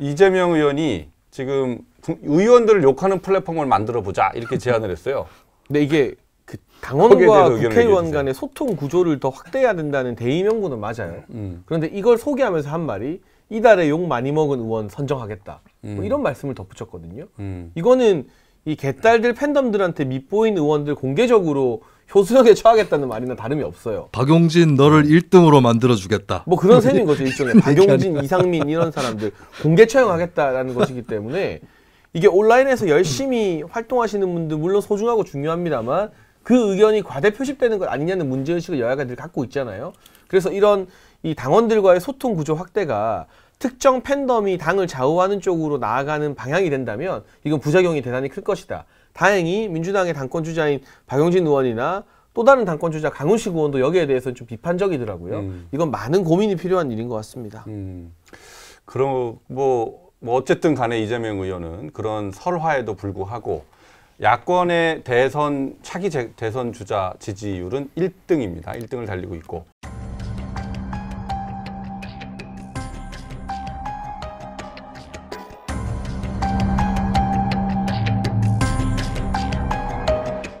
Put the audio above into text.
이재명 의원이 지금 의원들을 욕하는 플랫폼을 만들어 보자 이렇게 제안을 했어요. 근데 이게 그 당원과 국회의원 간의 소통 구조를 더 확대해야 된다는 대의명분은 맞아요. 음. 그런데 이걸 소개하면서 한 말이 이달에 욕 많이 먹은 의원 선정하겠다. 뭐 음. 뭐 이런 말씀을 덧붙였거든요. 음. 이거는 이 개딸들 팬덤들한테 밑보인 의원들 공개적으로 효수역에 처하겠다는 말이나 다름이 없어요. 박용진 너를 1등으로 만들어주겠다. 뭐 그런 셈인 거죠 일종의 박용진, 이상민 이런 사람들 공개 처형하겠다라는 것이기 때문에 이게 온라인에서 열심히 활동하시는 분들 물론 소중하고 중요합니다만 그 의견이 과대 표집되는 것 아니냐는 문제의식을 여야가 늘 갖고 있잖아요. 그래서 이런 이 당원들과의 소통 구조 확대가 특정 팬덤이 당을 좌우하는 쪽으로 나아가는 방향이 된다면 이건 부작용이 대단히 클 것이다. 다행히 민주당의 당권 주자인 박용진 의원이나 또 다른 당권 주자 강훈식 의원도 여기에 대해서는 좀 비판적이더라고요. 음. 이건 많은 고민이 필요한 일인 것 같습니다. 음. 그럼 뭐, 뭐 어쨌든 간에 이재명 의원은 그런 설화에도 불구하고 야권의 대선 차기 대선 주자 지지율은 1등입니다. 1등을 달리고 있고